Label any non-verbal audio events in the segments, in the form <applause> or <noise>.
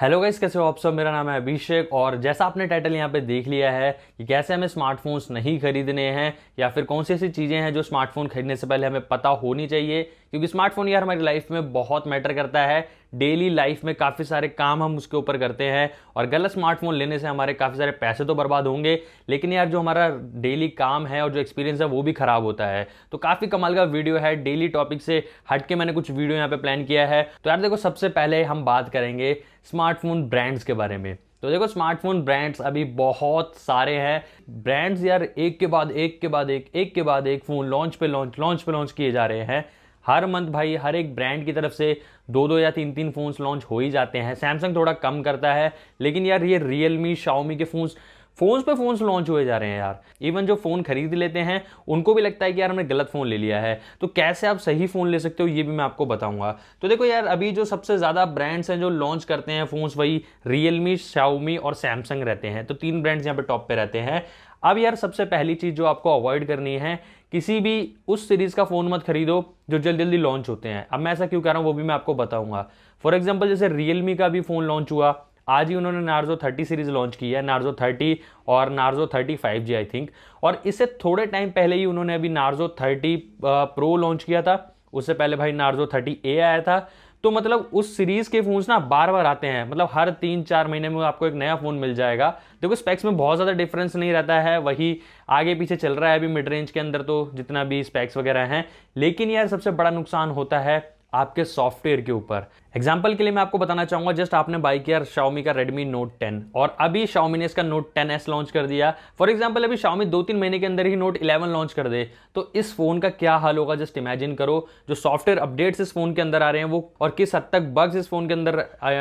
Hello guys कैसे हो आप सब मेरा नाम है अभिषेक और जैसा आपने टाइटल यहाँ पे देख लिया है कि कैसे हमें स्मार्टफोन्स नहीं खरीदने हैं या फिर कौन सी ऐसी चीज़ें हैं जो स्मार्टफोन खरीदने से पहले हमें पता होनी चाहिए क्योंकि स्मार्टफोन यार हमारी लाइफ में बहुत मैटर करता है डेली लाइफ में काफ़ी सारे काम हम उसके ऊपर करते हैं और गलत स्मार्टफोन लेने से हमारे काफ़ी सारे पैसे तो बर्बाद होंगे लेकिन यार जो हमारा डेली काम है और जो एक्सपीरियंस है वो भी ख़राब होता है तो काफ़ी कमाल का वीडियो है डेली टॉपिक से हट के मैंने कुछ वीडियो यहाँ पे प्लान किया है तो यार देखो सबसे पहले हम बात करेंगे स्मार्टफोन ब्रांड्स के बारे में तो देखो स्मार्टफोन ब्रांड्स अभी बहुत सारे हैं ब्रांड्स यार एक के बाद एक के बाद एक एक के बाद एक फ़ोन लॉन्च पे लॉन्च लॉन्च पे लॉन्च किए जा रहे हैं हर मंथ भाई हर एक ब्रांड की तरफ से दो दो या तीन तीन फ़ोन्स लॉन्च हो ही जाते हैं सैमसंग थोड़ा कम करता है लेकिन यार ये रियलमी शाओमी के फ़ोन्स फ़ोन्स पे फ़ोन्स लॉन्च हुए जा रहे हैं यार इवन जो फ़ोन खरीद लेते हैं उनको भी लगता है कि यार हमने गलत फ़ोन ले लिया है तो कैसे आप सही फ़ोन ले सकते हो ये भी मैं आपको बताऊंगा तो देखो यार अभी जो सबसे ज़्यादा ब्रांड्स हैं जो लॉन्च करते हैं फ़ोन्स वही रियलमी शाओमी और सैमसंग रहते हैं तो तीन ब्रांड्स यहाँ पर टॉप पे रहते हैं अब यार सबसे पहली चीज़ जो आपको अवॉइड करनी है किसी भी उस सीरीज़ का फ़ोन मत खरीदो जो जल्दी जल्दी लॉन्च होते हैं अब मैं ऐसा क्यों कह रहा हूँ वो भी मैं आपको बताऊंगा फॉर एग्जाम्पल जैसे रियलमी का भी फ़ोन लॉन्च हुआ आज ही उन्होंने नार्जो 30 सीरीज़ लॉन्च की है नार्जो 30 और Narzo five G I think और इससे थोड़े टाइम पहले ही उन्होंने अभी नार्जो 30 प्रो लॉन्च किया था उससे पहले भाई नार्जो 30 ए आया था तो मतलब उस सीरीज के फोन्स ना बार बार आते हैं मतलब हर तीन चार महीने में आपको एक नया फोन मिल जाएगा देखो स्पेक्स में बहुत ज़्यादा डिफरेंस नहीं रहता है वही आगे पीछे चल रहा है अभी मिड रेंज के अंदर तो जितना भी स्पेक्स वगैरह हैं लेकिन यार सबसे बड़ा नुकसान होता है आपके सॉफ्टवेयर के ऊपर एग्जाम्पल के लिए मैं आपको बताना चाहूंगा जस्ट आपने बाई किया शाओमी का रेडमी नोट टेन और अभी शाओमी ने इसका नोट टेन एस लॉन्च कर दिया फॉर एग्जाम्पल अभी शाओमी दो तीन महीने के अंदर ही नोट इलेवन लॉन्च कर दे तो इस फ़ोन का क्या हाल होगा जस्ट इमेजिन करो जो सॉफ्टवेयर अपडेट्स इस फ़ोन के अंदर आ रहे हैं वो और किस हद तक बग्स इस फ़ोन के अंदर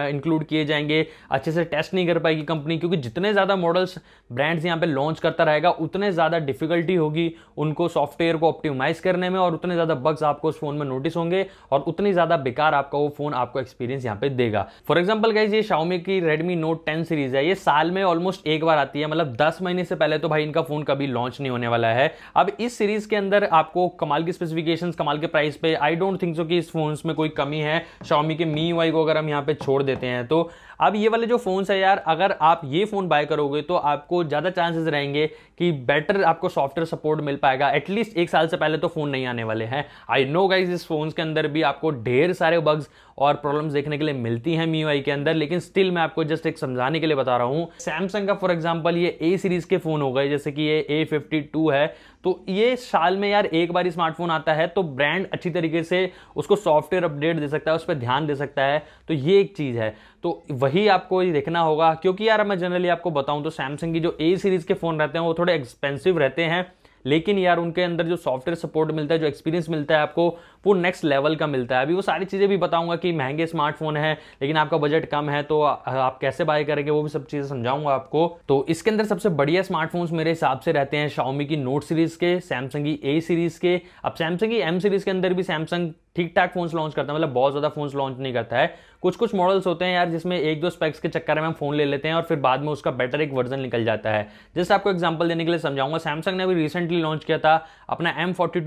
इंक्लूड किए जाएंगे अच्छे से टेस्ट नहीं कर पाएगी कंपनी क्योंकि जितने ज़्यादा मॉडल्स ब्रांड्स यहाँ पर लॉन्च करता रहेगा उतने ज़्यादा डिफिकल्टी होगी उनको सॉफ्टवेयर को ऑप्टिमाइज़ करने में और उतने ज़्यादा बग्स आपको उस फ़ोन में नोटिस होंगे और उतनी ज़्यादा बेकार आपका वो फ़ोन आपको आपको एक्सपीरियंस यहाँ पे देगा फॉर एग्जाम्पल गाइज ये शाउमी की रेडमी नोट टेन सीरीज है ये साल में ऑलमोस्ट एक बार आती है मतलब दस महीने से पहले तो भाई इनका फोन कभी लॉन्च नहीं होने वाला है अब इस सीरीज के अंदर आपको कमाल की स्पेसिफिकेशन कमाल के प्राइस पे आई डोंट थिंक सो कि इस फोन में कोई कमी है शाउमी के मी वाई को अगर हम यहाँ पे छोड़ देते हैं तो अब ये वाले जो फ़ोन्स है यार अगर आप ये फ़ोन बाय करोगे तो आपको ज़्यादा चांसेस रहेंगे कि बेटर आपको सॉफ्टवेयर सपोर्ट मिल पाएगा एटलीस्ट एक साल से पहले तो फ़ोन नहीं आने वाले हैं आई नो गाइज इस फ़ोन के अंदर भी आपको ढेर सारे बग्स और प्रॉब्लम्स देखने के लिए मिलती हैं मी के अंदर लेकिन स्टिल मैं आपको जस्ट एक समझाने के लिए बता रहा हूँ सैमसंग का फॉर एग्जाम्पल ये ए सीरीज़ के फ़ोन हो गए जैसे कि ये ए फिफ्टी टू है तो ये साल में यार एक बार स्मार्टफोन आता है तो ब्रांड अच्छी तरीके से उसको सॉफ्टवेयर अपडेट दे सकता है उस पर ध्यान दे सकता है तो ये एक चीज़ है तो वही आपको ये देखना होगा क्योंकि यार मैं जनरली आपको बताऊं तो सैमसंग की जो ए सीरीज़ के फ़ोन रहते हैं वो थोड़े एक्सपेंसिव रहते हैं लेकिन यार उनके अंदर जो सॉफ्टवेयर सपोर्ट मिलता है जो एक्सपीरियंस मिलता है आपको वो नेक्स्ट लेवल का मिलता है अभी वो सारी चीज़ें भी बताऊंगा कि महंगे स्मार्टफोन है लेकिन आपका बजट कम है तो आप कैसे बाय करेंगे वो भी सब चीज़ें समझाऊंगा आपको तो इसके अंदर सबसे बढ़िया स्मार्टफोन्स मेरे हिसाब से रहते हैं शाओमी की नोट सीरीज के सैमसंग की ए सीरीज के अब सैमसंग की एम सीरीज के अंदर भी सैमसंग ठीक ठाक फोन्स लॉन्च करता है मतलब बहुत ज़्यादा फोन्स लॉन्च नहीं करता है कुछ कुछ मॉडल्स होते हैं यार जिसमें एक दो स्पेक्स के चक्कर में हम फोन ले लेते हैं और फिर बाद में उसका बेटर एक वर्जन निकल जाता है जैसे आपको एग्जांपल देने के लिए समझाऊंगा सैमसंग ने अभी रिसेंटली लॉन्च किया था अपना एम फोर्टी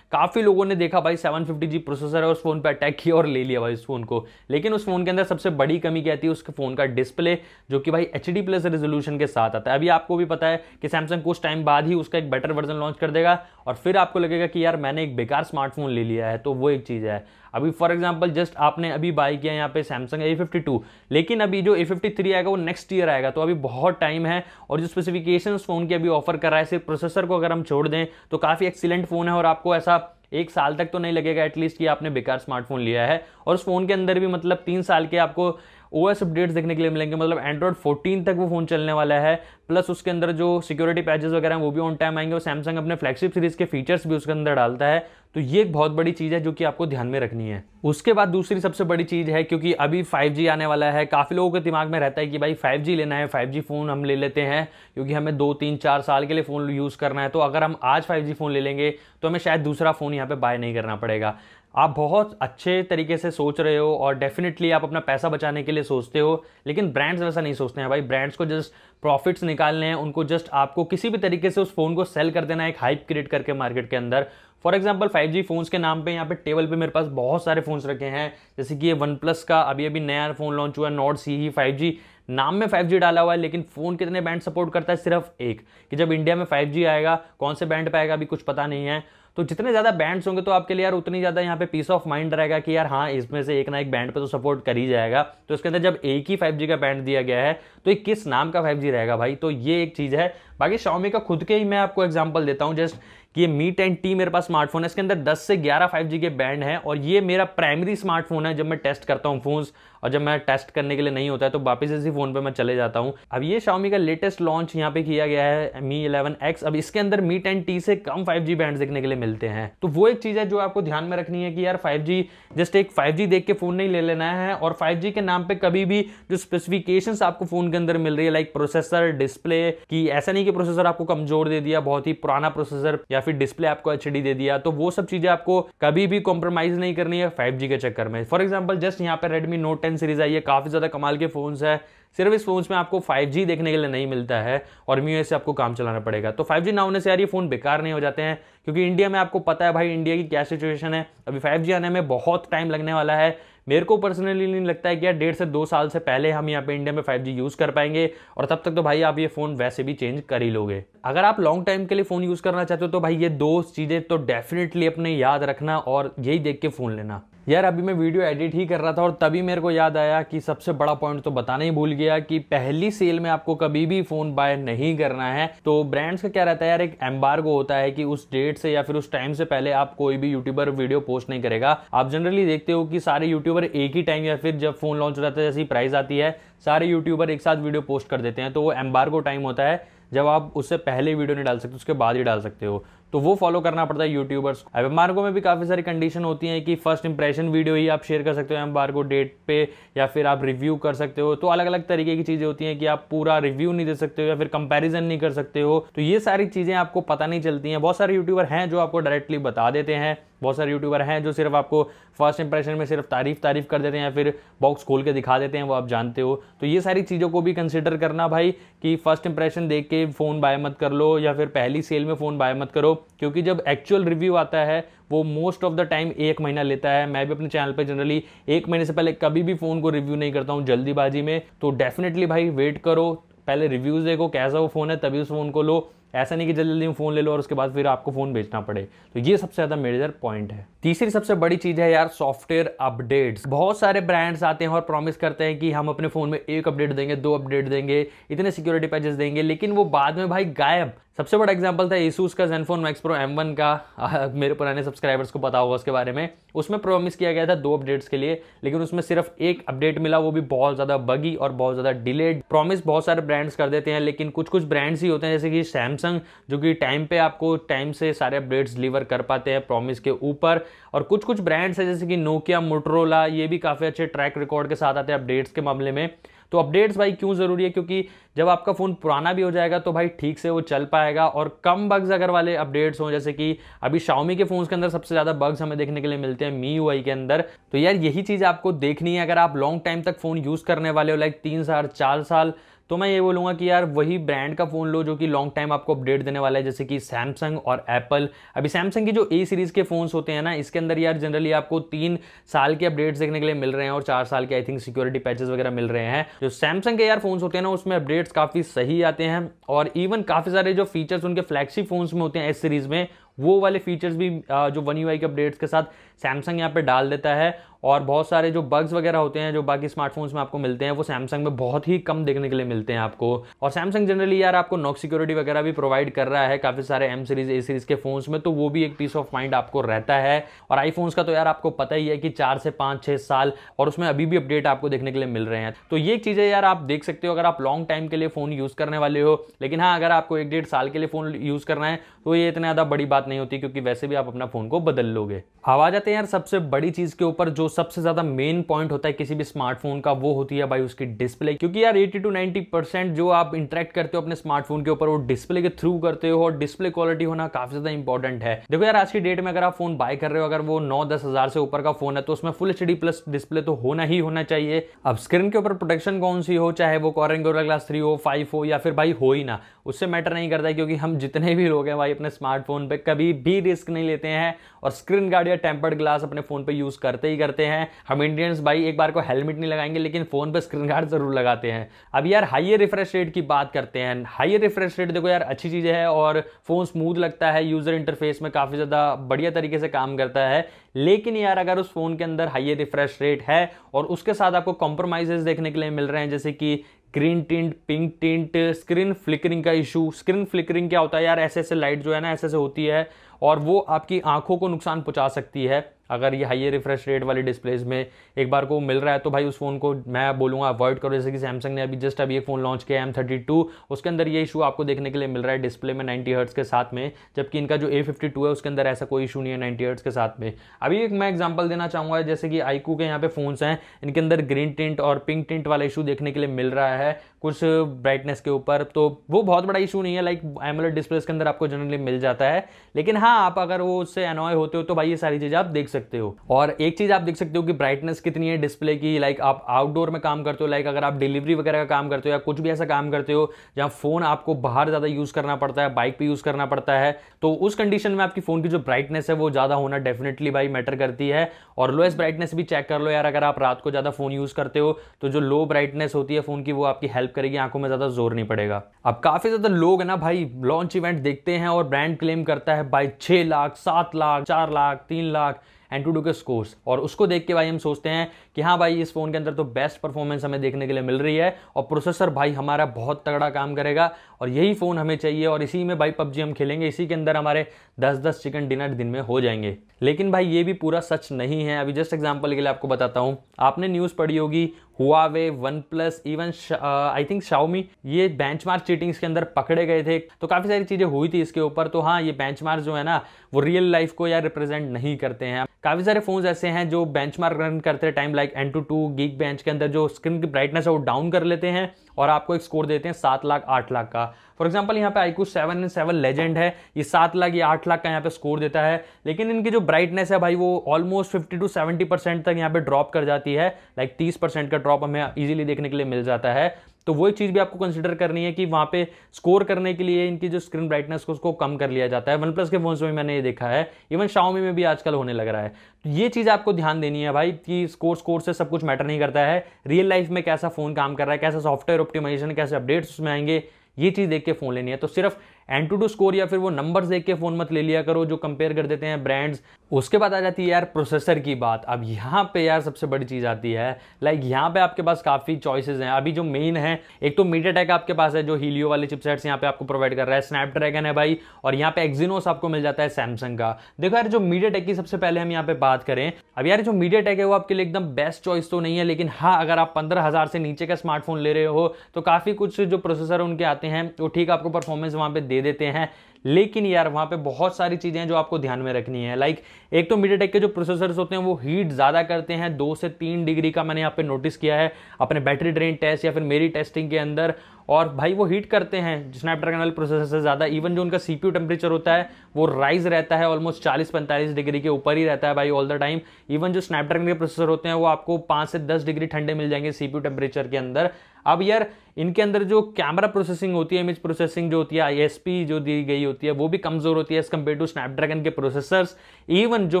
काफ़ी लोगों ने देखा भाई भाई सेवन फिफ्टी जी प्रोसेसर है उस फोन पे अटैक किया और ले लिया भाई उस फोन को लेकिन उस फोन के अंदर सबसे बड़ी कमी क्या थी उसके फोन का डिस्प्ले जो कि भाई एच डी प्लस रेजोल्यूशन के साथ आता है अभी आपको भी पता है कि सैमसंग कुछ टाइम बाद ही उसका एक बेटर वर्जन लॉन्च कर देगा और फिर आपको लगेगा कि यार मैंने एक बेकार स्मार्टफोन ले लिया है तो वो एक चीज़ है अभी फॉर एग्जाम्पल जस्ट आपने अभी बाई किया यहाँ पे सैमसंग ए फिफ्टी टू लेकिन अभी जो ए फिफ्टी थ्री आएगा वो नेक्स्ट ईयर आएगा तो अभी बहुत टाइम है और जो स्पेसिफिकेशन फोन की अभी ऑफर कर रहा है सिर्फ प्रोसेसर को अगर हम छोड़ दें तो काफ़ी एक्सीलेंट फोन है और आपको ऐसा एक साल तक तो नहीं लगेगा एटलीस्ट कि आपने बेकार स्मार्टफोन लिया है और उस फोन के अंदर भी मतलब तीन साल के आपको ओ एस अपडेट्स देखने के लिए मिलेंगे मतलब एंड्रॉयड 14 तक वो फोन चलने वाला है प्लस उसके अंदर जो सिक्योरिटी पैचेस वगैरह हैं वो भी ऑन टाइम आएंगे और सैमसंग अपने फ्लैगशिप सीरीज के फीचर्स भी उसके अंदर डालता है तो ये एक बहुत बड़ी चीज़ है जो कि आपको ध्यान में रखनी है उसके बाद दूसरी सबसे बड़ी चीज़ है क्योंकि अभी 5G आने वाला है काफ़ी लोगों के दिमाग में रहता है कि भाई 5G लेना है 5G फ़ोन हम ले लेते हैं क्योंकि हमें दो तीन चार साल के लिए फ़ोन यूज़ करना है तो अगर हम आज 5G फ़ोन ले लेंगे तो हमें शायद दूसरा फ़ोन यहाँ पर बाय नहीं करना पड़ेगा आप बहुत अच्छे तरीके से सोच रहे हो और डेफिनेटली आप अपना पैसा बचाने के लिए सोचते हो लेकिन ब्रांड्स वैसा नहीं सोचते हैं भाई ब्रांड्स को जस्ट प्रॉफिट्स निकालने हैं उनको जस्ट आपको किसी भी तरीके से उस फ़ोन को सेल कर देना है एक हाइप क्रिएट करके मार्केट के अंदर for example five G phones के नाम पे यहाँ पे टेबल पे मेरे पास बहुत सारे फोन्स रखे हैं जैसे कि ये वन प्लस का अभी अभी नया फोन लॉन्च हुआ है not C he five G नाम में फाइव जी डाला हुआ है लेकिन फ़ोन कितने बैंड सपोर्ट करता है सिर्फ एक कि जब इंडिया में फाइव जी आएगा कौन से बैंड पे आएगा अभी कुछ पता नहीं है तो जितने ज़्यादा बैंड्स होंगे तो आपके लिए यार उतनी ज़्यादा यहाँ पे पीस ऑफ माइंड रहेगा कि यार हाँ इसमें से एक ना एक बैंड पे तो सपोर्ट कर ही जाएगा तो इसके अंदर जब एक ही फाइव का बैंड दिया गया है तो ये किस नाम का फाइव रहेगा भाई तो ये एक चीज़ है बाकी शाओमी का खुद के ही मैं आपको एग्जाम्पल देता हूँ जस्ट कि ये मी टेन टी मेरे पास स्मार्टफोन है इसके अंदर 10 से 11 5G के बैंड है और ये मेरा प्राइमरी स्मार्टफोन है जब मैं टेस्ट करता हूँ फोन्स और जब मैं टेस्ट करने के लिए नहीं होता है तो वापस इसी फ़ोन पर मैं चले जाता हूँ अब ये शाउमी का लेटेस्ट लॉन्च यहाँ पे किया गया है मी इलेवन एक्स अब इसके अंदर मी टेन टी से कम फाइव जी बैंड देखने के लिए मिलते हैं तो वो एक चीज़ है जो आपको ध्यान में रखनी है कि यार फाइव जी जस्ट एक फाइव जी देख के फ़ोन नहीं ले लेना है और फाइव जी के नाम पर कभी भी जो स्पेसिफिकेशन आपको फ़ोन के अंदर मिल रही है लाइक प्रोसेसर डिस्प्ले की ऐसा नहीं कि प्रोसेसर आपको कमजोर दे दिया बहुत ही पुराना प्रोसेसर या फिर डिस्प्ले आपको एच दे दिया तो वो सब चीज़ें आपको कभी भी कॉम्प्रोमाइज़ नहीं करनी है फाइव के चक्कर में फॉर एग्जाम्पल जस्ट यहाँ पे रेडमी नोट टेन सीरीज़ आई है काफ़ी ज़्यादा कमाल के फ़ोन्स है सिर्फ इस फोन में आपको 5G देखने के लिए नहीं मिलता है और मी से आपको काम चलाना पड़ेगा तो 5G ना होने से यार ये फ़ोन बेकार नहीं हो जाते हैं क्योंकि इंडिया में आपको पता है भाई इंडिया की क्या सिचुएशन है अभी 5G आने में बहुत टाइम लगने वाला है मेरे को पर्सनली नहीं लगता है कि यार डेढ़ से दो साल से पहले हम यहाँ पे इंडिया में 5G यूज़ कर पाएंगे और तब तक तो भाई आप ये फ़ोन वैसे भी चेंज कर ही लोगे अगर आप लॉन्ग टाइम के लिए फ़ोन यूज़ करना चाहते हो तो भाई ये दो चीज़ें तो डेफिनेटली अपने याद रखना और यही देख के फ़ोन लेना यार अभी मैं वीडियो एडिट ही कर रहा था और तभी मेरे को याद आया कि सबसे बड़ा पॉइंट तो बताना ही भूल गया कि पहली सेल में आपको कभी भी फ़ोन बाय नहीं करना है तो ब्रांड्स का क्या रहता है यार एक एम्बार्गो होता है कि उस डेट से या फिर उस टाइम से पहले आप कोई भी यूट्यूबर वीडियो पोस्ट नहीं करेगा आप जनरली देखते हो कि सारे यूट्यूबर एक ही टाइम या फिर जब फ़ोन लॉन्च हो जाता है जैसी प्राइस आती है सारे यूट्यूबर एक साथ वीडियो पोस्ट कर देते हैं तो वो एम्बार्गो टाइम होता है जब आप उससे पहले वीडियो नहीं डाल सकते उसके बाद ही डाल सकते हो तो वो फॉलो करना पड़ता है यूट्यूबर्स को एम्बार्गो में भी काफ़ी सारी कंडीशन होती है कि फर्स्ट इंप्रेशन वीडियो ही आप शेयर कर सकते हो को डेट पे या फिर आप रिव्यू कर सकते हो तो अलग अलग तरीके की चीज़ें होती हैं कि आप पूरा रिव्यू नहीं दे सकते हो या फिर कंपेरिजन नहीं कर सकते हो तो ये सारी चीज़ें आपको पता नहीं चलती हैं बहुत सारे यूट्यूबर हैं जो आपको डायरेक्टली बता देते हैं बहुत सारे यूट्यूबर हैं जो सिर्फ आपको फर्स्ट इंप्रेशन में सिर्फ तारीफ तारीफ कर देते हैं या फिर बॉक्स खोल के दिखा देते हैं वो आप जानते हो तो ये सारी चीज़ों को भी कंसिडर करना भाई कि फर्स्ट इंप्रेशन देख के फ़ोन बाय मत कर लो या फिर पहली सेल में फ़ोन बाय मत करो क्योंकि जब एक्चुअल रिव्यू आता है वो मोस्ट ऑफ द टाइम एक महीना लेता है मैं भी अपने चैनल पर जनरली एक महीने से पहले कभी भी फ़ोन को रिव्यू नहीं करता हूँ जल्दीबाजी में तो डेफिनेटली भाई वेट करो पहले रिव्यूज़ देखो कैसा वो फ़ोन है तभी उस फ़ोन को लो ऐसा नहीं कि जल्दी जल्दी फ़ोन ले लो और उसके बाद फिर आपको फ़ोन भेजना पड़े तो ये सबसे ज़्यादा मेजर पॉइंट है तीसरी सबसे बड़ी चीज़ है यार सॉफ्टवेयर अपडेट्स बहुत सारे ब्रांड्स आते हैं और प्रॉमिस करते हैं कि हम अपने फ़ोन में एक अपडेट देंगे दो अपडेट देंगे इतने सिक्योरिटी पैचेस देंगे लेकिन वो बाद में भाई गायब सबसे बड़ा एग्जाम्पल था एसूस का Zenfone Max Pro M one का <laughs> मेरे पुराने सब्सक्राइबर्स को पता होगा उसके बारे में उसमें प्रोमिस किया गया था दो अपडेट्स के लिए लेकिन उसमें सिर्फ एक अपडेट मिला वो भी बहुत ज़्यादा बगी और बहुत ज़्यादा डिलेड प्रॉमिस बहुत सारे ब्रांड्स कर देते हैं लेकिन कुछ कुछ ब्रांड्स ही होते हैं जैसे कि सैमसंग सैमसंग जो कि टाइम पे आपको टाइम से सारे अपडेट्स डिलीवर कर पाते हैं प्रॉमिस के ऊपर और कुछ कुछ ब्रांड्स हैं जैसे कि नोकिया मोटरोला ये भी काफ़ी अच्छे ट्रैक रिकॉर्ड के साथ आते हैं अपडेट्स के मामले में तो अपडेट्स भाई क्यों ज़रूरी है क्योंकि जब आपका फ़ोन पुराना भी हो जाएगा तो भाई ठीक से वो चल पाएगा और कम बग्स अगर वाले अपडेट्स हों जैसे कि अभी शाओमी के फ़ोन्स के अंदर सबसे ज़्यादा बग्स हमें देखने के लिए मिलते हैं मी यू के अंदर तो यार यही चीज़ आपको देखनी है अगर आप लॉन्ग टाइम तक फ़ोन यूज़ करने वाले हो लाइक तीन साल चार साल तो मैं ये बोलूँगा कि यार वही ब्रांड का फ़ोन लो जो कि लॉन्ग टाइम आपको अपडेट देने वाला है जैसे कि सैमसंग और एप्पल अभी सैमसंग की जो ए सीरीज़ के फ़ोन्स होते हैं ना इसके अंदर यार जनरली आपको तीन साल के अपडेट्स देखने के लिए मिल रहे हैं और चार साल के आई थिंक सिक्योरिटी पैचेस वगैरह मिल रहे हैं जो सैमसंग के यार फ़ोन्स होते हैं ना उसमें अपडेट्स काफ़ी सही आते हैं और इवन काफ़ी सारे जो फीचर्स उनके फ्लैक्सी फ़ोन्स में होते हैं एस सीरीज़ में वो वाले फीचर्स भी जो वन यू के अपडेट्स के साथ सैमसंग यहाँ पे डाल देता है और बहुत सारे जो बग्स वगैरह होते हैं जो बाकी स्मार्टफोन्स में आपको मिलते हैं वो सैमसंग में बहुत ही कम देखने के लिए मिलते हैं आपको और सैमसंग जनरली यार आपको नॉक सिक्योरिटी वगैरह भी प्रोवाइड कर रहा है काफ़ी सारे एम सीरीज ए सीरीज के फोन्स में तो वो भी एक पीस ऑफ माइंड आपको रहता है और आईफोन्स का तो यार आपको पता ही है कि चार से पाँच छः साल और उसमें अभी भी अपडेट आपको देखने के लिए मिल रहे हैं तो ये चीज़ें यार आप देख सकते हो अगर आप लॉन्ग टाइम के लिए फ़ोन यूज़ करने वाले हो लेकिन हाँ अगर आपको एक डेढ़ साल के लिए फ़ोन यूज़ करना है तो ये इतना ज़्यादा बड़ी बात नहीं होती क्योंकि वैसे भी आप अपना फ़ोन को बदल लोगे अब आ जाते हैं यार सबसे बड़ी चीज़ के ऊपर जो सबसे ज़्यादा मेन पॉइंट होता है किसी भी स्मार्टफोन का वो होती है भाई उसकी डिस्प्ले क्योंकि यार एटी टू नाइनटी परसेंट जो आप इंटरेक्ट करते हो अपने स्मार्टफोन के ऊपर वो डिस्प्ले के थ्रू करते हो और डिस्प्ले क्वालिटी होना काफ़ी ज़्यादा इंपॉर्टेंट है देखो यार आज की डेट में अगर आप फोन बाय कर रहे हो अगर वो नौ दस हज़ार से ऊपर का फोन है तो उसमें फुल एच प्लस डिस्प्ले तो होना ही होना चाहिए अब स्क्रीन के ऊपर प्रोटेक्शन कौन सी हो चाहे वो कॉरेंग ग्लास थ्री हो फाइव हो या फिर भाई हो ही ना उससे मैटर नहीं करता क्योंकि हम जितने भी लोग हैं भाई अपने स्मार्टफोन पे कभी भी रिस्क नहीं लेते हैं और स्क्रीन गार्ड या टेम्पर्ड ग्लास अपने फ़ोन पे यूज़ करते ही करते हैं हम इंडियंस भाई एक बार को हेलमेट नहीं लगाएंगे लेकिन फ़ोन पे स्क्रीन गार्ड ज़रूर लगाते हैं अब यार हाइयर रिफ्रेश रेट की बात करते हैं हाइयर रिफ्रेश रेट देखो यार अच्छी चीज़ है और फ़ोन स्मूथ लगता है यूज़र इंटरफेस में काफ़ी ज़्यादा बढ़िया तरीके से काम करता है लेकिन यार अगर उस फ़ोन के अंदर हाइयर रिफ्रेश रेट है और उसके साथ आपको कॉम्प्रोमाइजेस देखने के लिए मिल रहे हैं जैसे कि green tint pink tint screen flickering का इशू स्क्रीन फ्लिकरिंग क्या होता है यार ऐसे ऐसे लाइट जो है ना ऐसे ऐसे होती है और वो आपकी आंखों को नुकसान पहुंचा सकती है अगर ये हाई रिफ्रेश रेट वाली डिस्प्लेज में एक बार को मिल रहा है तो भाई उस फ़ोन को मैं बोलूँगा अवॉइड करो जैसे कि सैमसंग ने अभी जस्ट अभी एक फ़ोन लॉन्च किया एम थर्टी टू उसके अंदर ये इशू आपको देखने के लिए मिल रहा है डिस्प्ले में नाइन्टी हर्ट्स के साथ में जबकि इनका जो ए फिफ्टी टू है उसके अंदर ऐसा कोई इशू नहीं है नाइन्टी हर्ट्स के साथ में अभी एक मैं एग्जाम्पल देना चाहूँगा जैसे कि आईकू के यहाँ पे फ़ोन्स हैं इनके अंदर ग्रीन टिंट और पिंक टिंट वाला इशू देखने के लिए मिल रहा है कुछ ब्राइटनेस के ऊपर तो वो बहुत बड़ा इशू नहीं है लाइक एमुलेट डिस्प्लेस के अंदर आपको जनरली मिल जाता है लेकिन हाँ आप अगर वो उससे अनॉय होते हो तो भाई ये सारी चीज़ आप देख सकते हो और एक चीज़ आप देख सकते हो कि ब्राइटनेस कितनी है डिस्प्ले की लाइक आप आउटडोर में काम करते हो लाइक अगर आप डिलीवरी वगैरह का काम करते हो या कुछ भी ऐसा काम करते हो जहाँ फ़ोन आपको बाहर ज़्यादा यूज़ करना पड़ता है बाइक पर यूज़ करना पड़ता है तो उस कंडीशन में आपकी फ़ोन की जो ब्राइटनेस है वो ज़्यादा होना डेफिनेटली भाई मैटर करती है और लोएस्ट ब्राइटनेस भी चेक कर लो यार अगर आप रात को ज़्यादा फ़ोन यूज़ करते हो तो जो लो ब्राइटनेस होती है फ़ोन की वो आपकी हेल्प हेल्प करेगी आंखों में ज़्यादा जोर नहीं पड़ेगा अब काफ़ी ज़्यादा लोग है ना भाई लॉन्च इवेंट देखते हैं और ब्रांड क्लेम करता है भाई छह लाख सात लाख चार लाख तीन लाख एंड टू डू के स्कोर्स और उसको देख के भाई हम सोचते हैं कि हाँ भाई इस फ़ोन के अंदर तो बेस्ट परफॉर्मेंस हमें देखने के लिए मिल रही है और प्रोसेसर भाई हमारा बहुत तगड़ा काम करेगा और यही फ़ोन हमें चाहिए और इसी में भाई पबजी हम खेलेंगे इसी के अंदर हमारे दस दस चिकन डिनर दिन में हो जाएंगे लेकिन भाई ये भी पूरा सच नहीं है अभी जस्ट एग्जाम्पल के लिए आपको बताता हूँ आपने न्यूज़ पढ़ी होगी हुआ वे OnePlus even I think Xiaomi ये बेंच मार्क चीटिंग्स के अंदर पकड़े गए थे तो काफ़ी सारी चीज़ें हुई थी इसके ऊपर तो हाँ ये बेंच जो है ना वो रियल लाइफ को या रिप्रेजेंट नहीं करते हैं काफ़ी सारे फ़ोन्स ऐसे हैं जो बेंच रन करते time like AnTuTu Geekbench के अंदर जो स्क्रीन की ब्राइटनेस है वो डाउन कर लेते हैं और आपको एक स्कोर देते हैं सात लाख आठ लाख का फॉर एग्जाम्पल यहाँ पे iQOO seven and seven legend है ये सात लाख या आठ लाख का यहाँ पे स्कोर देता है लेकिन इनकी जो ब्राइटनेस है भाई वो almost fifty to seventy percent तक यहाँ पे ड्रॉप कर जाती है लाइक तीस परसेंट का ड्रॉप हमें ईजिली देखने के लिए मिल जाता है तो वही चीज़ भी आपको कंसिडर करनी है कि वहाँ पे स्कोर करने के लिए इनकी जो स्क्रीन ब्राइटनेस को उसको कम कर लिया जाता है वन प्लस के फोन्स में मैंने ये देखा है इवन शाओमी में भी आजकल होने लग रहा है तो ये चीज़ आपको ध्यान देनी है भाई कि स्कोर स्कोर से सब कुछ मैटर नहीं करता है रियल लाइफ में कैसा फ़ोन काम कर रहा है कैसा सॉफ्टवेयर ऑप्टिमाइजेशन कैसे अपडेट्स उसमें आएंगे ये चीज़ देख के फ़ोन लेनी है तो सिर्फ एंड टू टू स्कोर या फिर वो नंबर देख के फ़ोन मत ले लिया करो जो कंपेयर कर देते हैं ब्रांड्स उसके बाद आ जाती है यार प्रोसेसर की बात अब यहाँ पे यार सबसे बड़ी चीज़ आती है लाइक यहाँ पे आपके पास काफ़ी चॉइसेस हैं अभी जो मेन है एक तो मीडिया टेक आपके पास है जो हीलियो वाले चिपसेट्स यहाँ पे आपको प्रोवाइड कर रहा है स्नैपड्रैगन है भाई और यहाँ पे एक्जिनोस आपको मिल जाता है सैमसंग का देखो यार जो मीडिया टेक की सबसे पहले हम यहाँ पे बात करें अब यार जो मीडिया टेक है वो आपके लिए एकदम बेस्ट चॉइस तो नहीं है लेकिन हाँ अगर आप पंद्रह से नीचे का स्मार्टफोन ले रहे हो तो काफ़ी कुछ जो प्रोसेसर उनके आते हैं वो ठीक आपको परफॉर्मेंस वहाँ पे दे देते हैं लेकिन यार वहाँ पे बहुत सारी चीज़ें हैं जो आपको ध्यान में रखनी है लाइक एक तो टेक के जो प्रोसेसर्स होते हैं वो हीट ज़्यादा करते हैं दो से तीन डिग्री का मैंने यहाँ पे नोटिस किया है अपने बैटरी ड्रेन टेस्ट या फिर मेरी टेस्टिंग के अंदर और भाई वो हीट करते हैं स्नैपड्रैगन वाले प्रोसेसर से ज़्यादा इवन जो उनका सीपीयू टेम्परेचर होता है वो राइज रहता है ऑलमोस्ट 40-45 डिग्री के ऊपर ही रहता है भाई ऑल द टाइम इवन जो स्नैपड्रैगन के प्रोसेसर होते हैं वो आपको 5 से 10 डिग्री ठंडे मिल जाएंगे पी टेम्परेचर के अंदर अब यार इनके अंदर जो कैमरा प्रोसेसिंग होती है इमेज प्रोसेसिंग जो होती है आई जो दी गई होती है वो भी कमजोर होती है एज कम्पेयर टू स्नैपड्रैगन के प्रोसेसर्स इवन जो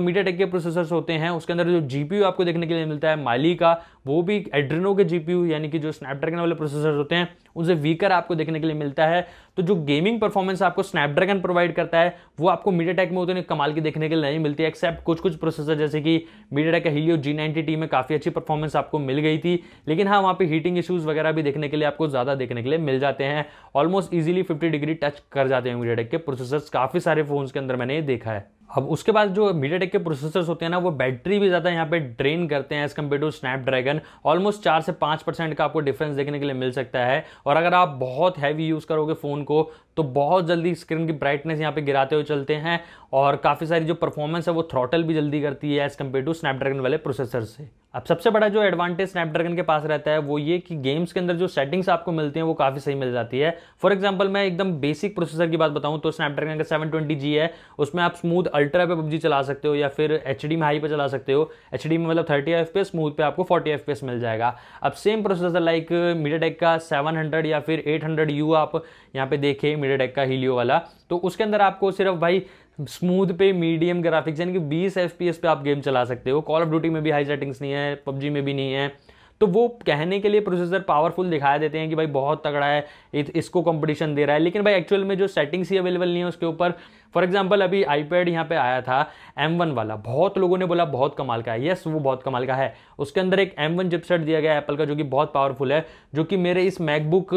टेक के प्रोसेसर्स होते हैं उसके अंदर जो जी आपको देखने के लिए मिलता है माली का वो भी एड्रिनो के जी यानी कि जो स्नैपड्रैगन वाले प्रोसेसर्स होते हैं उनसे वीकर आपको देखने के लिए मिलता है तो जो गेमिंग परफॉर्मेंस आपको स्नैपड्रैगन प्रोवाइड करता है वो आपको मीडियाटेक में उतनी कमाल की देखने के लिए नहीं मिलती एक्सेप्ट कुछ कुछ प्रोसेसर जैसे कि मीडिया का हीलियो जी नाइनटी में काफ़ी अच्छी परफॉर्मेंस आपको मिल गई थी लेकिन हाँ वहाँ पर हीटिंग इशूज़ वगैरह भी देखने के लिए आपको ज़्यादा देखने के लिए मिल जाते हैं almost easily fifty degree touch कर जाते हैं मीडियाटेक के प्रोसेसर्स काफ़ी सारे फ़ोन्स के अंदर मैंने ये देखा है अब उसके बाद जो मीडिया के प्रोसेसर्स होते हैं ना वो बैटरी भी ज़्यादा यहाँ पे ड्रेन करते हैं as compare to Snapdragon almost चार से पाँच परसेंट का आपको डिफरेंस देखने के लिए मिल सकता है और अगर आप बहुत हैवी यूज़ करोगे फ़ोन को तो बहुत जल्दी स्क्रीन की ब्राइटनेस यहाँ पे गिराते हुए चलते हैं और काफ़ी सारी जो परफॉर्मेंस है वो थ्रॉटल भी जल्दी करती है एज़ कम्पेयर टू स्नैपड्रैगन वाले प्रोसेसर से अब सबसे बड़ा जो एडवांटेज स्नैपड्रैगन के पास रहता है वो ये कि गेम्स के अंदर जो सेटिंग्स आपको मिलती हैं वो काफ़ी सही मिल जाती है फॉर एग्जांपल मैं एकदम बेसिक प्रोसेसर की बात बताऊं तो स्नैपड्रैगन का 720G है उसमें आप स्मूथ अल्ट्रा पे पबजी चला सकते हो या फिर एच में हाई पे चला सकते हो एच में मतलब थर्टी एफ पे स्मूथ पे आपको फोर्टी एफ मिल जाएगा अब सेम प्रोसेसर लाइक मीडियाटेक का सेवन या फिर एट आप यहाँ पे देखें मीडियाटेक का हीलियो वाला तो उसके अंदर आपको सिर्फ भाई स्मूथ पे मीडियम ग्राफिक्स यानी कि 20 एफ पे आप गेम चला सकते हो कॉल ऑफ ड्यूटी में भी हाई सेटिंग्स नहीं है पबजी में भी नहीं है तो वो कहने के लिए प्रोसेसर पावरफुल दिखाया देते हैं कि भाई बहुत तगड़ा है इत, इसको कंपटीशन दे रहा है लेकिन भाई एक्चुअल में जो सेटिंग्स ही अवेलेबल नहीं है उसके ऊपर फॉर एग्जाम्पल अभी आईपैड यहाँ पे आया था एम वन वाला बहुत लोगों ने बोला बहुत कमाल का है यस वो बहुत कमाल का है उसके अंदर एक M1 चिपसेट दिया गया एप्पल का जो कि बहुत पावरफुल है जो कि मेरे इस मैकबुक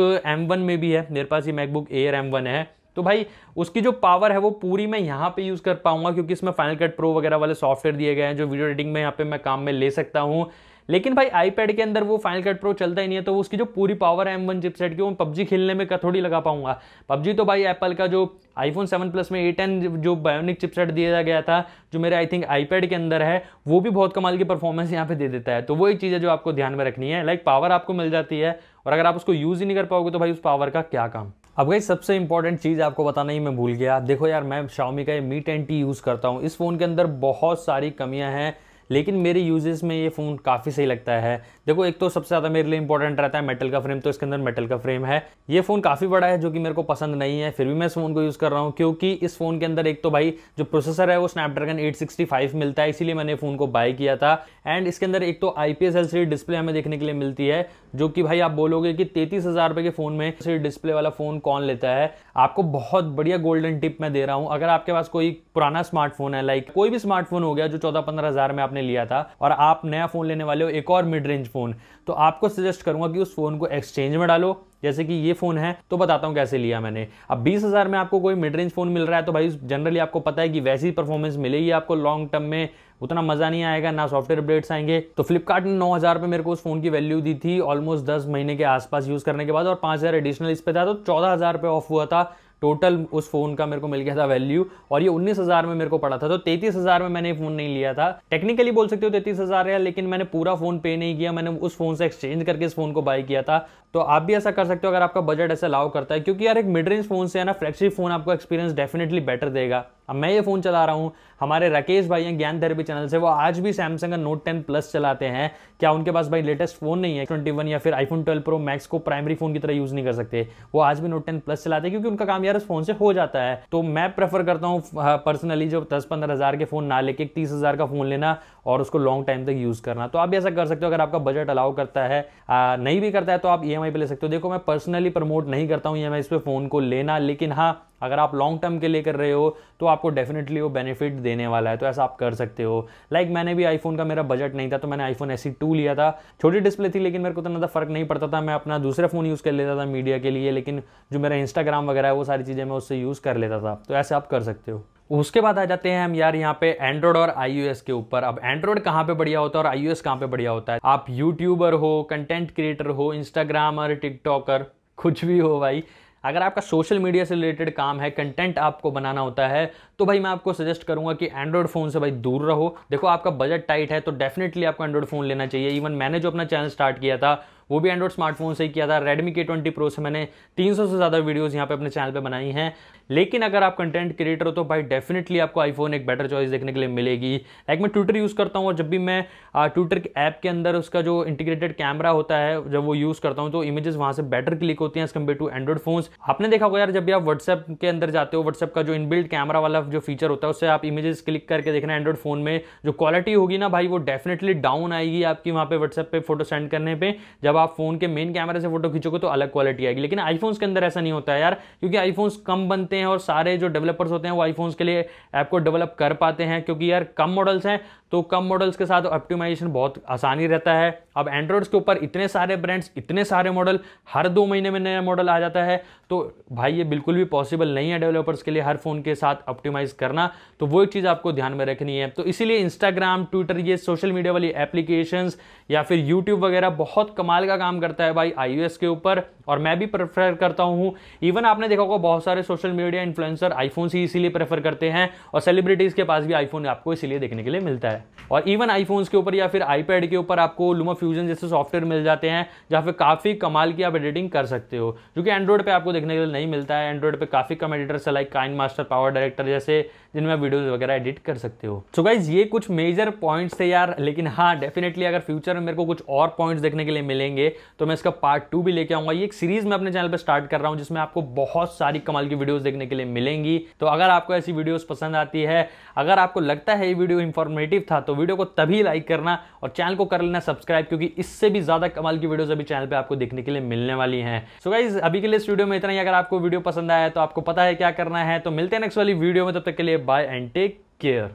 वन में भी है मेरे पास ये मैकबुक एयर वन है तो भाई उसकी जो पावर है वो पूरी मैं यहाँ पे यूज़ कर पाऊँगा क्योंकि इसमें फाइनल कट प्रो वगैरह वाले सॉफ्टवेयर दिए गए हैं जो वीडियो एडिटिंग में यहाँ पे मैं काम में ले सकता हूँ लेकिन भाई आईपैड के अंदर वो फाइनल कट प्रो चलता ही नहीं है तो उसकी जो पूरी पावर है एम वन चिपसेट की वो पबजी खेलने में थोड़ी लगा पाऊंगा पबजी तो भाई एप्पल का जो आईफोन सेवन प्लस में ए टेन जो बायोनिक चिपसेट दिया गया था जो मेरे आई थिंक आईपैड के अंदर है वो भी बहुत कमाल की परफॉर्मेंस यहाँ पे दे देता है तो वही चीज़ है जो आपको ध्यान में रखनी है लाइक पावर आपको मिल जाती है और अगर आप उसको यूज़ ही नहीं कर पाओगे तो भाई उस पावर का क्या काम अब भाई सबसे इंपॉर्टेंट चीज़ आपको बताना ही मैं भूल गया देखो यार मैं शाओमी का ये मी टेन टी यूज़ करता हूँ इस फ़ोन के अंदर बहुत सारी कमियाँ हैं लेकिन मेरे यूजेस में ये फ़ोन काफ़ी सही लगता है देखो एक तो सबसे ज़्यादा मेरे लिए इंपॉर्टेंट रहता है मेटल का फ्रेम तो इसके अंदर मेटल का फ्रेम है ये फ़ोन काफ़ी बड़ा है जो कि मेरे को पसंद नहीं है फिर भी मैं इस फ़ोन को यूज़ कर रहा हूँ क्योंकि इस फ़ोन के अंदर एक तो भाई जो प्रोसेसर है वो स्नैपड्रैगन एट मिलता है इसीलिए मैंने फ़ोन को बाय किया था एंड इसके अंदर एक तो आई पी डिस्प्ले हमें देखने के लिए मिलती है जो कि भाई आप बोलोगे कि तैतीस हज़ार के फ़ोन में डिस्प्ले वाला फ़ोन कौन लेता है आपको बहुत बढ़िया गोल्डन टिप मैं दे रहा हूँ अगर आपके पास कोई पुराना स्मार्टफोन है लाइक कोई भी स्मार्टफोन हो गया जो चौदह पंद्रह हज़ार में आपने लिया था और आप नया फ़ोन लेने वाले हो एक और मिड रेंज फ़ोन तो आपको सजेस्ट करूंगा कि उस फ़ोन को एक्सचेंज में डालो जैसे कि ये फोन है तो बताता हूँ कैसे लिया मैंने अब बीस हज़ार में आपको कोई मिड रेंज फोन मिल रहा है तो भाई जनरली आपको पता है कि वैसी परफॉर्मेंस मिलेगी आपको लॉन्ग टर्म में उतना मज़ा नहीं आएगा ना सॉफ्टवेयर अपडेट्स आएंगे तो फ्लिपकार्ट ने नौ हज़ार पे मेरे को उस फोन की वैल्यू दी थी ऑलमोस्ट दस महीने के आसपास यूज़ करने के बाद और पांच हज़ार एडिशनल इस पे था तो चौदह हज़ार रुपये ऑफ हुआ था टोटल उस फ़ोन का मेरे को मिल गया था वैल्यू और ये उन्नीस हज़ार में मेरे को पड़ा था तो तैतीस हज़ार में मैंने फ़ोन नहीं लिया था टेक्निकली बोल सकते हो तैतीस हज़ार है लेकिन मैंने पूरा फ़ोन पे नहीं किया मैंने उस फ़ोन से एक्सचेंज करके इस फ़ोन को बाय किया था तो आप भी ऐसा कर सकते हो अगर आपका बजट ऐसा अलाउ करता है क्योंकि यार एक मिड रेंज फ़ोन से है ना फ्लैगशिप फ़ोन आपको एक्सपीरियंस डेफिनेटली बेटर देगा अब मैं ये फ़ोन चला रहा हूँ हमारे राकेश भाई हैं ज्ञान थेरेपी चैनल से वो आज भी सैमसंग का नोट टेन प्लस चलाते हैं क्या उनके पास भाई लेटेस्ट फ़ोन नहीं है वन या फिर आईफोन ट्वेल्व प्रो मैक्स को प्राइमरी फ़ोन की तरह यूज़ नहीं कर सकते वो आज भी नोट टेन प्लस चलाते हैं क्योंकि उनका काम यार उस फ़ोन से हो जाता है तो मैं प्रेफर करता हूँ पर्सनली हाँ, जो दस पंद्रह हज़ार के फ़ोन ना लेके तीस हज़ार का फ़ोन लेना और उसको लॉन्ग टाइम तक यूज़ करना तो आप भी ऐसा कर सकते हो अगर आपका बजट अलाउ करता है नहीं भी करता है तो आप ई e पे ले सकते हो देखो मैं पर्सनली प्रमोट नहीं करता हूँ ई e एम पे फ़ोन को लेना लेकिन हाँ अगर आप लॉन्ग टर्म के लिए कर रहे हो तो आपको डेफिनेटली वो बेनिफिट देने वाला है तो ऐसा आप कर सकते हो लाइक like मैंने भी आईफोन का मेरा बजट नहीं था तो मैंने आईफोन एस टू लिया था छोटी डिस्प्ले थी लेकिन मेरे को तो ज़्यादा फर्क नहीं पड़ता था मैं अपना दूसरा फ़ोन यूज़ कर लेता था मीडिया के लिए लेकिन जो मेरा इंस्टाग्राम वगैरह है वो सारी चीज़ें मैं उससे यूज़ कर लेता था तो ऐसे आप कर सकते हो उसके बाद आ जाते हैं हम यार यहाँ पे एंड्रॉयड और आई के ऊपर अब एंड्रॉयड कहाँ पे बढ़िया होता है और आईओएस कहाँ पे बढ़िया होता है आप यूट्यूबर हो कंटेंट क्रिएटर हो इंस्टाग्रामर टिकटॉकर कुछ भी हो भाई अगर आपका सोशल मीडिया से रिलेटेड काम है कंटेंट आपको बनाना होता है तो भाई मैं आपको सजेस्ट करूंगा कि एंड्रॉइड फ़ोन से भाई दूर रहो देखो आपका बजट टाइट है तो डेफिनेटली आपको एंड्रॉइड फ़ोन लेना चाहिए इवन मैंने जो अपना चैनल स्टार्ट किया था वो भी एंड्रॉइड स्मार्टफोन से ही किया था रेडमी के ट्वेंटी प्रो से मैंने 300 से ज़्यादा वीडियोस यहाँ पे अपने चैनल पे बनाई हैं लेकिन अगर आप कंटेंट क्रिएटर हो तो भाई डेफिनेटली आपको आईफोन एक बेटर चॉइस देखने के लिए मिलेगी लाइक मैं ट्विटर यूज़ करता हूँ और जब भी मैं ट्विटर के ऐप के अंदर उसका जो इंटीग्रेटेड कैमरा होता है जब वो यूज़ करता हूँ तो इमेजेस वहाँ से बेटर क्लिक होती हैं as compare to Android phone आपने देखा होगा यार जब भी आप व्हाट्सएप के अंदर जाते हो व्हाट्सएप का जो इनबिल्ड कैमरा वाला जो फीचर होता है उससे आप इमेजेस क्लिक करके देखना एंड्रॉइड फ़ोन में जो क्वालिटी होगी ना भाई वो डेफिनेटली डाउन आएगी आपकी वहां पे व्हाट्सएप पे फोटो सेंड करने पे जब आप फोन के मेन कैमरे से फोटो खींचोगे तो अलग क्वालिटी आएगी लेकिन आईफोन्स के अंदर ऐसा नहीं होता यार क्योंकि आईफोन्स कम बनते हैं और सारे जो डेवलपर्स होते हैं वो आईफोन्स के लिए ऐप को डेवलप कर पाते हैं क्योंकि यार कम मॉडल्स हैं तो कम मॉडल्स के साथ ऑप्टिमाइजेशन बहुत आसानी रहता है अब एंड्रॉयड्स के ऊपर इतने सारे ब्रांड्स इतने सारे मॉडल हर दो महीने में नया मॉडल आ जाता है तो भाई ये बिल्कुल भी पॉसिबल नहीं है डेवलपर्स के लिए हर फ़ोन के साथ ऑप्टिमाइज करना तो वो एक चीज़ आपको ध्यान में रखनी है तो इसीलिए इंस्टाग्राम ट्विटर ये सोशल मीडिया वाली एप्लीकेशन या फिर यूट्यूब वगैरह बहुत कमाल का काम करता है भाई आई के ऊपर और मैं भी प्रेफर करता हूँ इवन आपने देखा होगा बहुत सारे सोशल मीडिया इन्फ्लुएंसर आईफोन से इसीलिए प्रेफर करते हैं और सेलिब्रिटीज़ के पास भी आईफोन आपको इसीलिए देखने के लिए मिलता है और इवन आईफोन्स के ऊपर या फिर आईपैड के ऊपर आपको लुमा फ्यूजन जैसे सॉफ्टवेयर मिल जाते हैं जहाँ पे काफ़ी कमाल की आप एडिटिंग कर सकते हो जो कि एंड्रॉइड पे आपको देखने के लिए नहीं मिलता है एंड्रॉइड पे काफ़ी कम एडिटर्स है like KineMaster PowerDirector जैसे जिनमें वीडियोज़ वगैरह एडिट कर सकते हो सो so गाइज ये कुछ मेजर पॉइंट्स थे यार लेकिन हाँ डेफिनेटली अगर फ्यूचर में मेरे को कुछ और पॉइंट्स देखने के लिए मिलेंगे तो मैं इसका पार्ट टू भी लेके आऊंगा ये एक सीरीज़ मैं अपने चैनल पर स्टार्ट कर रहा हूँ जिसमें आपको बहुत सारी कमाल की वीडियोज़ देखने के लिए मिलेंगी तो अगर आपको ऐसी वीडियोज़ पसंद आती है अगर आपको लगता है ये वीडियो इन्फॉर्मेटिव था तो वीडियो को तभी लाइक करना और चैनल को कर लेना सब्सक्राइब क्योंकि इससे भी ज़्यादा कमाल की वीडियोज़ अभी चैनल पर आपको देखने के लिए मिलने वाली है सो गाइज अभी के लिए इस वीडियो में इतना ही अगर आपको वीडियो पसंद आया तो आपको पता है क्या करना है तो मिलते हैं नेक्स्ट वाली वीडियो में तब तक के लिए by and take care.